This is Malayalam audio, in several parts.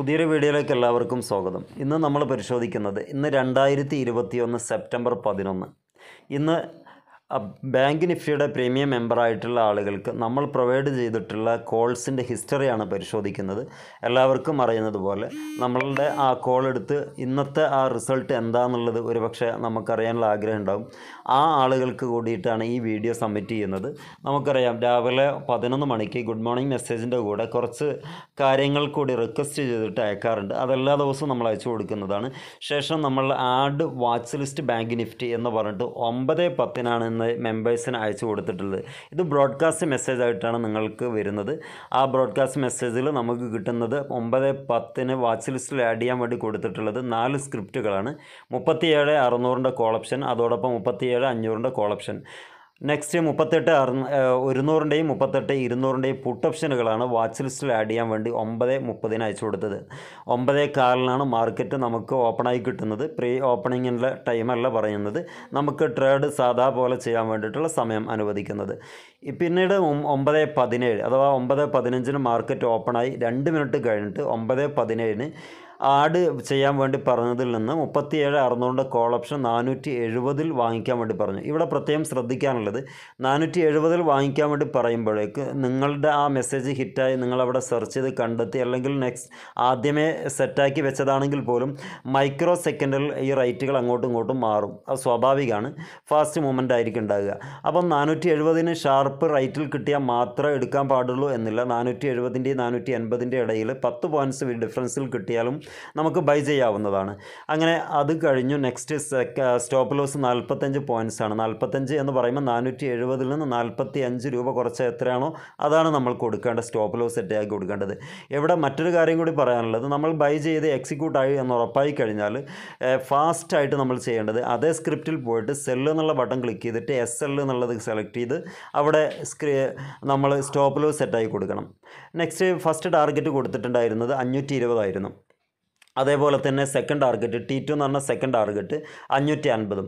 പുതിയൊരു വീഡിയോയിലേക്ക് എല്ലാവർക്കും സ്വാഗതം ഇന്ന് നമ്മൾ പരിശോധിക്കുന്നത് ഇന്ന് രണ്ടായിരത്തി ഇരുപത്തിയൊന്ന് സെപ്റ്റംബർ പതിനൊന്ന് ഇന്ന് ബാങ്ക് നിഫ്റ്റിയുടെ പ്രീമിയം മെമ്പറായിട്ടുള്ള ആളുകൾക്ക് നമ്മൾ പ്രൊവൈഡ് ചെയ്തിട്ടുള്ള കോൾസിൻ്റെ ഹിസ്റ്ററിയാണ് പരിശോധിക്കുന്നത് എല്ലാവർക്കും അറിയുന്നത് പോലെ നമ്മളുടെ ആ കോൾ എടുത്ത് ഇന്നത്തെ ആ റിസൾട്ട് എന്താണെന്നുള്ളത് പക്ഷേ നമുക്കറിയാനുള്ള ആഗ്രഹം ഉണ്ടാകും ആ ആളുകൾക്ക് കൂടിയിട്ടാണ് ഈ വീഡിയോ സബ്മിറ്റ് ചെയ്യുന്നത് നമുക്കറിയാം രാവിലെ പതിനൊന്ന് മണിക്ക് ഗുഡ് മോർണിംഗ് മെസ്സേജിൻ്റെ കൂടെ കുറച്ച് കാര്യങ്ങൾ കൂടി റിക്വസ്റ്റ് ചെയ്തിട്ട് അയക്കാറുണ്ട് അതെല്ലാ ദിവസവും നമ്മൾ അയച്ചു കൊടുക്കുന്നതാണ് ശേഷം നമ്മൾ add watch list bank Nifty എന്ന് പറഞ്ഞിട്ട് ഒമ്പത് പത്തിനാണ് മെമ്പേഴ്സിന് അയച്ചു കൊടുത്തിട്ടുള്ളത് ഇത് ബ്രോഡ്കാസ്റ്റ് മെസ്സേജ് ആയിട്ടാണ് നിങ്ങൾക്ക് വരുന്നത് ആ ബ്രോഡ്കാസ്റ്റ് മെസ്സേജിൽ നമുക്ക് കിട്ടുന്നത് ഒമ്പത് പത്തിന് വാച്ച് ലിസ്റ്റിൽ ആഡ് ചെയ്യാൻ വേണ്ടി കൊടുത്തിട്ടുള്ളത് നാല് സ്ക്രിപ്റ്റുകളാണ് മുപ്പത്തിയേഴ് അറുന്നൂറിൻ്റെ കോളപ്ഷൻ അതോടൊപ്പം മുപ്പത്തിയേഴ് അഞ്ഞൂറിൻ്റെ കോളപ്ഷൻ നെക്സ്റ്റ് മുപ്പത്തെട്ട് അറു ഒരുന്നൂറിൻ്റെയും മുപ്പത്തെട്ട് ഇരുന്നൂറിൻ്റെയും പുട്ട് ഓപ്ഷനുകളാണ് വാച്ച് ലിസ്റ്റിൽ ആഡ് ചെയ്യാൻ വേണ്ടി ഒമ്പത് മുപ്പതിന് അയച്ചു കൊടുത്തത് ഒമ്പതേ കാലിനാണ് മാർക്കറ്റ് നമുക്ക് ഓപ്പണായി കിട്ടുന്നത് പ്രീ ഓപ്പണിങ്ങിൻ്റെ ടൈമല്ല പറയുന്നത് നമുക്ക് ട്രേഡ് സാധാ പോലെ ചെയ്യാൻ വേണ്ടിയിട്ടുള്ള സമയം അനുവദിക്കുന്നത് പിന്നീട് ഒമ്പത് പതിനേഴ് അഥവാ ഒമ്പത് പതിനഞ്ചിന് മാർക്കറ്റ് ഓപ്പണായി രണ്ട് മിനിറ്റ് കഴിഞ്ഞിട്ട് ഒമ്പത് പതിനേഴിന് ആഡ് ചെയ്യാൻ വേണ്ടി പറഞ്ഞതിൽ നിന്ന് മുപ്പത്തിയേഴ് അറുന്നൂറിൻ്റെ കോൾ ഓപ്ഷൻ നാനൂറ്റി എഴുപതിൽ വാങ്ങിക്കാൻ വേണ്ടി പറഞ്ഞു ഇവിടെ പ്രത്യേകം ശ്രദ്ധിക്കാനുള്ളത് നാനൂറ്റി എഴുപതിൽ വാങ്ങിക്കാൻ വേണ്ടി പറയുമ്പോഴേക്ക് നിങ്ങളുടെ ആ മെസ്സേജ് ഹിറ്റായി നിങ്ങളവിടെ സെർച്ച് ചെയ്ത് കണ്ടെത്തി അല്ലെങ്കിൽ നെക്സ്റ്റ് ആദ്യമേ സെറ്റാക്കി വെച്ചതാണെങ്കിൽ പോലും മൈക്രോ സെക്കൻഡിൽ ഈ റൈറ്റുകൾ അങ്ങോട്ടും ഇങ്ങോട്ടും മാറും അത് സ്വാഭാവികമാണ് ഫാസ്റ്റ് മൂവ്മെൻ്റ് ആയിരിക്കും ഉണ്ടാകുക അപ്പം നാനൂറ്റി എഴുപതിന് ഷാർപ്പ് റൈറ്റിൽ കിട്ടിയാൽ മാത്രമേ എടുക്കാൻ പാടുള്ളൂ എന്നില്ല നാനൂറ്റി എഴുപതിൻ്റെയും നാനൂറ്റി എൺപതിൻ്റെ ഇടയിൽ പത്ത് പോയിൻറ്റ്സ് ഡിഫറൻസിൽ കിട്ടിയാലും നമുക്ക് ബൈ ചെയ്യാവുന്നതാണ് അങ്ങനെ അത് കഴിഞ്ഞു നെക്സ്റ്റ് സ്റ്റോപ്പ് ലോസ് നാൽപ്പത്തഞ്ച് പോയിൻറ്റ്സ് ആണ് നാൽപ്പത്തഞ്ച് എന്ന് പറയുമ്പോൾ നാനൂറ്റി എഴുപതിൽ നിന്ന് നാൽപ്പത്തി അഞ്ച് രൂപ കുറച്ച് എത്രയാണോ അതാണ് നമ്മൾ കൊടുക്കേണ്ട സ്റ്റോപ്പ് ലോസ് സെറ്റാക്കി കൊടുക്കേണ്ടത് ഇവിടെ മറ്റൊരു കാര്യം കൂടി പറയാനുള്ളത് നമ്മൾ ബൈ ചെയ്ത് എക്സിക്യൂട്ട് ആയി എന്ന് ഉറപ്പായി കഴിഞ്ഞാൽ ഫാസ്റ്റായിട്ട് നമ്മൾ ചെയ്യേണ്ടത് അതേ സ്ക്രിപ്റ്റിൽ പോയിട്ട് സെല്ല് എന്നുള്ള ബട്ടൺ ക്ലിക്ക് ചെയ്തിട്ട് എസ് എൽ എന്നുള്ളത് സെലക്ട് ചെയ്ത് അവിടെ സ്ക്രീ നമ്മൾ സ്റ്റോപ്പ് ലോസ് സെറ്റാക്കി കൊടുക്കണം നെക്സ്റ്റ് ഫസ്റ്റ് ടാർഗറ്റ് കൊടുത്തിട്ടുണ്ടായിരുന്നത് അഞ്ഞൂറ്റി ഇരുപതായിരുന്നു അതേപോലെ തന്നെ സെക്കൻഡ് ടാർഗറ്റ് ടി ടു എന്ന് പറഞ്ഞ സെക്കൻഡ് ടാർഗറ്റ് അഞ്ഞൂറ്റി അൻപതും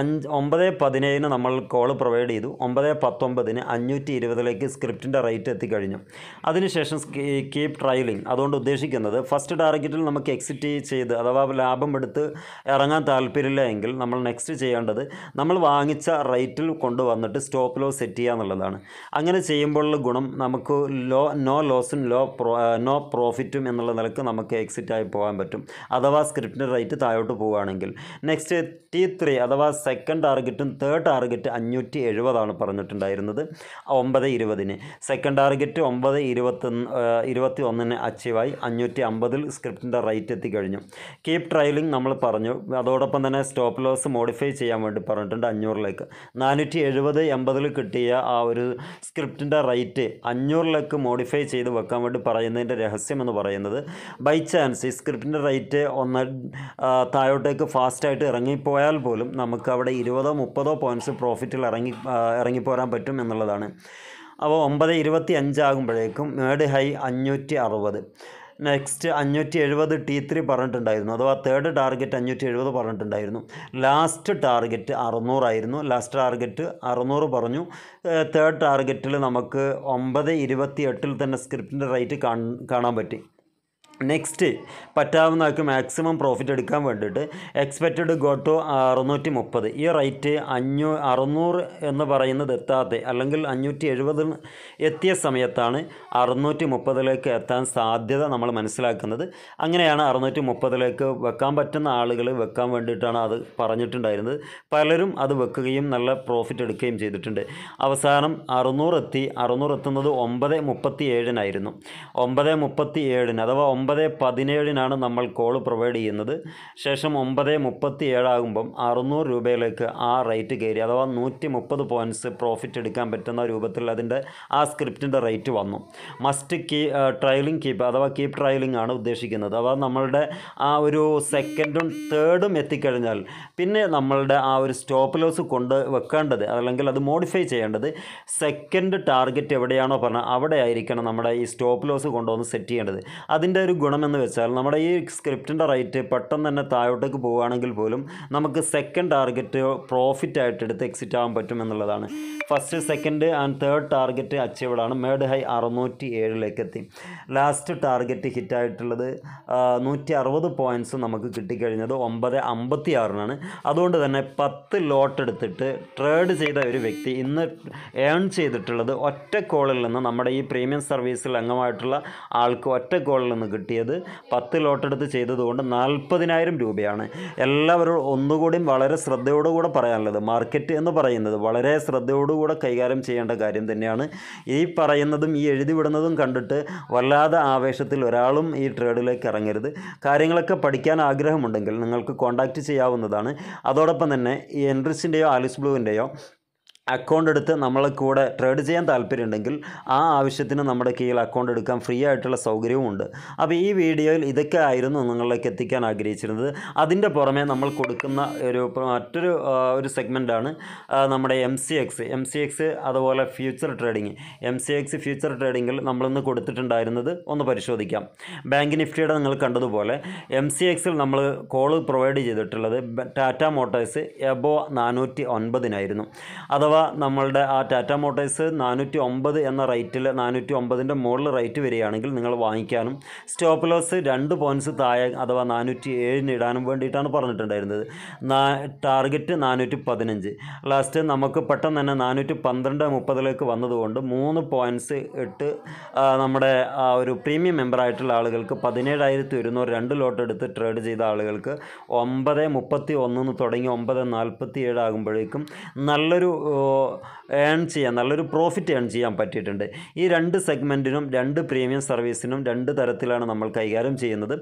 അഞ്ച് ഒമ്പത് പതിനേഴിന് നമ്മൾ കോൾ പ്രൊവൈഡ് ചെയ്തു ഒമ്പത് പത്തൊമ്പതിന് അഞ്ഞൂറ്റി ഇരുപതിലേക്ക് സ്ക്രിപ്റ്റിൻ്റെ റേറ്റ് എത്തിക്കഴിഞ്ഞു അതിനുശേഷം കീപ് ട്രയലിംഗ് അതുകൊണ്ട് ഉദ്ദേശിക്കുന്നത് ഫസ്റ്റ് ടാർഗറ്റിൽ നമുക്ക് എക്സിറ്റ് ചെയ്ത് അഥവാ ലാഭം എടുത്ത് ഇറങ്ങാൻ താല്പര്യമില്ല എങ്കിൽ നമ്മൾ നെക്സ്റ്റ് ചെയ്യേണ്ടത് നമ്മൾ വാങ്ങിച്ച റേറ്റിൽ കൊണ്ടുവന്നിട്ട് സ്റ്റോപ്പ് ലോസ് സെറ്റ് ചെയ്യുക എന്നുള്ളതാണ് അങ്ങനെ ചെയ്യുമ്പോഴുള്ള ഗുണം നമുക്ക് ലോ നോ ലോസും ലോ നോ പ്രോഫിറ്റും എന്നുള്ള നിലക്ക് നമുക്ക് എക്സിറ്റ് ആയി പോകാൻ കൊണ്ടുപോകാൻ പറ്റും അഥവാ സ്ക്രിപ്റ്റിൻ്റെ റേറ്റ് താഴോട്ട് പോവുകയാണെങ്കിൽ നെക്സ്റ്റ് ടി ത്രീ അഥവാ സെക്കൻഡ് ടാർഗറ്റും തേർഡ് ടാർഗറ്റ് അഞ്ഞൂറ്റി എഴുപതാണ് പറഞ്ഞിട്ടുണ്ടായിരുന്നത് ഒമ്പത് ഇരുപതിന് സെക്കൻഡ് ടാർഗറ്റ് ഒമ്പത് ഇരുപത്തി ഇരുപത്തി ഒന്നിന് അച്ചീവായി അഞ്ഞൂറ്റി അമ്പതിൽ സ്ക്രിപ്റ്റിൻ്റെ റേറ്റ് എത്തിക്കഴിഞ്ഞു കീപ് ട്രയലിംഗ് നമ്മൾ പറഞ്ഞു അതോടൊപ്പം തന്നെ സ്റ്റോപ്പ് ലോസ് മോഡിഫൈ ചെയ്യാൻ വേണ്ടി പറഞ്ഞിട്ടുണ്ട് അഞ്ഞൂറിലേക്ക് നാനൂറ്റി എഴുപത് എൺപതിൽ കിട്ടിയ ആ ഒരു സ്ക്രിപ്റ്റിൻ്റെ റേറ്റ് അഞ്ഞൂറിലേക്ക് മോഡിഫൈ ചെയ്ത് വെക്കാൻ വേണ്ടി പറയുന്നതിൻ്റെ രഹസ്യം എന്ന് പറയുന്നത് ബൈ ചാൻസ് ഈ സ്ക്രിപ്റ്റിൻ്റെ റേറ്റ് ഒന്ന് താഴോട്ടേക്ക് ഫാസ്റ്റായിട്ട് ഇറങ്ങിപ്പോയാൽ പോലും നമുക്ക് അവിടെ ഇരുപതോ മുപ്പതോ പോയിൻറ്റ്സ് പ്രോഫിറ്റിൽ ഇറങ്ങി ഇറങ്ങിപ്പോരാൻ പറ്റും എന്നുള്ളതാണ് അപ്പോൾ ഒമ്പത് ഇരുപത്തി അഞ്ചാകുമ്പോഴേക്കും മേഡ് ഹൈ അഞ്ഞൂറ്റി അറുപത് നെക്സ്റ്റ് അഞ്ഞൂറ്റി എഴുപത് ടി ത്രീ പറഞ്ഞിട്ടുണ്ടായിരുന്നു അഥവാ തേർഡ് ടാർഗറ്റ് അഞ്ഞൂറ്റി എഴുപത് പറഞ്ഞിട്ടുണ്ടായിരുന്നു ലാസ്റ്റ് ടാർഗറ്റ് അറുന്നൂറായിരുന്നു ലാസ്റ്റ് ടാർഗറ്റ് അറുന്നൂറ് പറഞ്ഞു തേർഡ് ടാർഗറ്റിൽ നമുക്ക് ഒമ്പത് ഇരുപത്തി എട്ടിൽ തന്നെ സ്ക്രിപ്റ്റിൻ്റെ റേറ്റ് കാണാൻ പറ്റി നെക്സ്റ്റ് പറ്റാവുന്ന ആൾക്ക് മാക്സിമം പ്രോഫിറ്റ് എടുക്കാൻ വേണ്ടിയിട്ട് എക്സ്പെക്റ്റഡ് ഗോ ടു അറുന്നൂറ്റി മുപ്പത് ഈ റേറ്റ് അഞ്ഞൂ അറുന്നൂറ് എന്ന് പറയുന്നത് എത്താത്ത അല്ലെങ്കിൽ അഞ്ഞൂറ്റി എഴുപത് എത്തിയ സമയത്താണ് അറുന്നൂറ്റി മുപ്പതിലേക്ക് എത്താൻ സാധ്യത നമ്മൾ മനസ്സിലാക്കുന്നത് അങ്ങനെയാണ് അറുന്നൂറ്റി മുപ്പതിലേക്ക് വെക്കാൻ പറ്റുന്ന ആളുകൾ വെക്കാൻ വേണ്ടിയിട്ടാണ് അത് പറഞ്ഞിട്ടുണ്ടായിരുന്നത് പലരും അത് വെക്കുകയും നല്ല പ്രോഫിറ്റ് എടുക്കുകയും ചെയ്തിട്ടുണ്ട് അവസാനം അറുന്നൂറ് എത്തി അറുന്നൂറ് എത്തുന്നത് ഒമ്പത് മുപ്പത്തി ഏഴിനായിരുന്നു ഒമ്പത് മുപ്പത്തി ഏഴിന് അഥവാ ഒമ്പത് ഒമ്പത് പതിനേഴിനാണ് നമ്മൾ കോൾ പ്രൊവൈഡ് ചെയ്യുന്നത് ശേഷം ഒമ്പത് മുപ്പത്തി ഏഴാകുമ്പം അറുന്നൂറ് രൂപയിലേക്ക് ആ റേറ്റ് കയറി അഥവാ നൂറ്റി മുപ്പത് പോയിൻറ്റ്സ് പ്രോഫിറ്റ് എടുക്കാൻ പറ്റുന്ന രൂപത്തിൽ അതിൻ്റെ ആ സ്ക്രിപ്റ്റിൻ്റെ റേറ്റ് വന്നു മസ്റ്റ് കീ ട്രയലിംഗ് കീപ്പ് അഥവാ കീപ്പ് ട്രയലിംഗ് ആണ് ഉദ്ദേശിക്കുന്നത് അഥവാ നമ്മളുടെ ആ ഒരു സെക്കൻഡും തേർഡും എത്തിക്കഴിഞ്ഞാൽ പിന്നെ നമ്മളുടെ ആ ഒരു സ്റ്റോപ്പ് ലോസ് കൊണ്ട് വെക്കേണ്ടത് അല്ലെങ്കിൽ അത് മോഡിഫൈ ചെയ്യേണ്ടത് സെക്കൻഡ് ടാർഗറ്റ് എവിടെയാണോ പറഞ്ഞാൽ അവിടെ ആയിരിക്കണം നമ്മുടെ ഈ സ്റ്റോപ്പ് ലോസ് കൊണ്ടുവന്ന് സെറ്റ് ചെയ്യേണ്ടത് അതിൻ്റെ ഒരു ഗുണമെന്ന് വെച്ചാൽ നമ്മുടെ ഈ സ്ക്രിപ്റ്റിൻ്റെ റേറ്റ് പെട്ടെന്ന് തന്നെ താഴോട്ടേക്ക് പോവുകയാണെങ്കിൽ പോലും നമുക്ക് സെക്കൻഡ് ടാർഗറ്റ് പ്രോഫിറ്റ് ആയിട്ട് എടുത്ത് എക്സിറ്റ് ആവാൻ പറ്റും എന്നുള്ളതാണ് first second and third target ആണ് മേഡ് ഹൈ അറുന്നൂറ്റി ഏഴിലേക്ക് എത്തി ലാസ്റ്റ് ടാർഗറ്റ് ഹിറ്റായിട്ടുള്ളത് നൂറ്റി അറുപത് പോയിൻറ്റ്സ് നമുക്ക് കിട്ടിക്കഴിഞ്ഞത് ഒമ്പത് അമ്പത്തി ആറിനാണ് അതുകൊണ്ട് തന്നെ പത്ത് ലോട്ട് എടുത്തിട്ട് ട്രേഡ് ചെയ്ത ഒരു വ്യക്തി ഇന്ന് ഏൺ ചെയ്തിട്ടുള്ളത് ഒറ്റ കോളിൽ നിന്ന് നമ്മുടെ ഈ പ്രീമിയം സർവീസിൽ അംഗമായിട്ടുള്ള ആൾക്ക് ഒറ്റ കോളിൽ നിന്ന് കിട്ടിയത് പത്ത് ലോട്ടെടുത്ത് ചെയ്തതുകൊണ്ട് നാൽപ്പതിനായിരം രൂപയാണ് എല്ലാവരും ഒന്നുകൂടിയും വളരെ ശ്രദ്ധയോടുകൂടെ പറയാനുള്ളത് മാർക്കറ്റ് എന്ന് പറയുന്നത് വളരെ ശ്രദ്ധയോടുകൂടെ കൈകാര്യം ചെയ്യേണ്ട കാര്യം തന്നെയാണ് ഈ പറയുന്നതും ഈ എഴുതി വിടുന്നതും കണ്ടിട്ട് വല്ലാതെ ആവേശത്തിൽ ഒരാളും ഈ ട്രേഡിലേക്ക് ഇറങ്ങരുത് കാര്യങ്ങളൊക്കെ പഠിക്കാൻ ആഗ്രഹമുണ്ടെങ്കിൽ നിങ്ങൾക്ക് കോൺടാക്റ്റ് ചെയ്യാവുന്നതാണ് അതോടൊപ്പം തന്നെ ഈ എൻട്രിസിൻ്റെയോ ആലിസ് ബ്ലൂവിൻ്റെയോ അക്കൗണ്ട് എടുത്ത് നമ്മളെ കൂടെ ട്രേഡ് ചെയ്യാൻ താല്പര്യമുണ്ടെങ്കിൽ ആ ആവശ്യത്തിന് നമ്മുടെ കീഴിൽ അക്കൗണ്ട് എടുക്കാൻ ഫ്രീ ആയിട്ടുള്ള സൗകര്യവുമുണ്ട് അപ്പോൾ ഈ വീഡിയോയിൽ ഇതൊക്കെ ആയിരുന്നു നിങ്ങളിലേക്ക് എത്തിക്കാൻ ആഗ്രഹിച്ചിരുന്നത് അതിൻ്റെ പുറമെ നമ്മൾ കൊടുക്കുന്ന ഒരു മറ്റൊരു ഒരു സെഗ്മെൻറ്റാണ് നമ്മുടെ M C X M C X അതുപോലെ future trading M C X future ട്രേഡിങ്ങിൽ നമ്മളിന്ന് കൊടുത്തിട്ടുണ്ടായിരുന്നത് ഒന്ന് പരിശോധിക്കാം ബാങ്ക് നിഫ്റ്റിയുടെ നിങ്ങൾ കണ്ടതുപോലെ എം സി എക്സിൽ നമ്മൾ കോൾ പ്രൊവൈഡ് ചെയ്തിട്ടുള്ളത് ടാറ്റ മോട്ടോഴ്സ് എബോ നാനൂറ്റി ഒൻപതിനായിരുന്നു അഥവാ അഥവാ നമ്മളുടെ ആ ടാറ്റ മോട്ടോഴ്സ് നാനൂറ്റി ഒമ്പത് എന്ന റേറ്റിൽ നാനൂറ്റി ഒമ്പതിൻ്റെ മുകളിൽ റേറ്റ് വരികയാണെങ്കിൽ നിങ്ങൾ വാങ്ങിക്കാനും സ്റ്റോപ്പ് ലോസ് രണ്ട് പോയിൻറ്റ്സ് താഴെ അഥവാ നാനൂറ്റി ഏഴിന് ഇടാനും വേണ്ടിയിട്ടാണ് പറഞ്ഞിട്ടുണ്ടായിരുന്നത് ടാർഗറ്റ് നാനൂറ്റി പതിനഞ്ച് ലാസ്റ്റ് നമുക്ക് പെട്ടെന്ന് തന്നെ നാനൂറ്റി പന്ത്രണ്ട് മുപ്പതിലേക്ക് വന്നതുകൊണ്ട് മൂന്ന് പോയിൻറ്റ്സ് ഇട്ട് നമ്മുടെ ആ ഒരു പ്രീമിയം മെമ്പറായിട്ടുള്ള ആളുകൾക്ക് പതിനേഴായിരത്തി ഒരുന്നൂറ് രണ്ട് ലോട്ട് എടുത്ത് ട്രേഡ് ചെയ്ത ആളുകൾക്ക് ഒമ്പത് മുപ്പത്തി ഒന്നിന് തുടങ്ങി ഒമ്പത് നാൽപ്പത്തി ഏഴ് ആകുമ്പോഴേക്കും നല്ലൊരു ഏൺ ചെയ്യാൻ നല്ലൊരു പ്രോഫിറ്റ് ഏൺ ചെയ്യാൻ പറ്റിയിട്ടുണ്ട് ഈ രണ്ട് സെഗ്മെൻറ്റിനും രണ്ട് പ്രീമിയം സർവീസിനും രണ്ട് തരത്തിലാണ് നമ്മൾ കൈകാര്യം ചെയ്യുന്നത്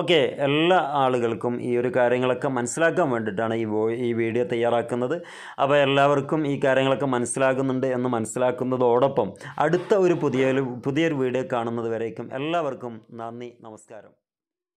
ഓക്കെ എല്ലാ ആളുകൾക്കും ഈ ഒരു കാര്യങ്ങളൊക്കെ മനസ്സിലാക്കാൻ വേണ്ടിയിട്ടാണ് ഈ ഈ വീഡിയോ തയ്യാറാക്കുന്നത് അപ്പോൾ എല്ലാവർക്കും ഈ കാര്യങ്ങളൊക്കെ മനസ്സിലാകുന്നുണ്ട് എന്ന് മനസ്സിലാക്കുന്നതോടൊപ്പം അടുത്ത ഒരു പുതിയൊരു പുതിയൊരു വീഡിയോ കാണുന്നത് വരേക്കും എല്ലാവർക്കും നന്ദി നമസ്കാരം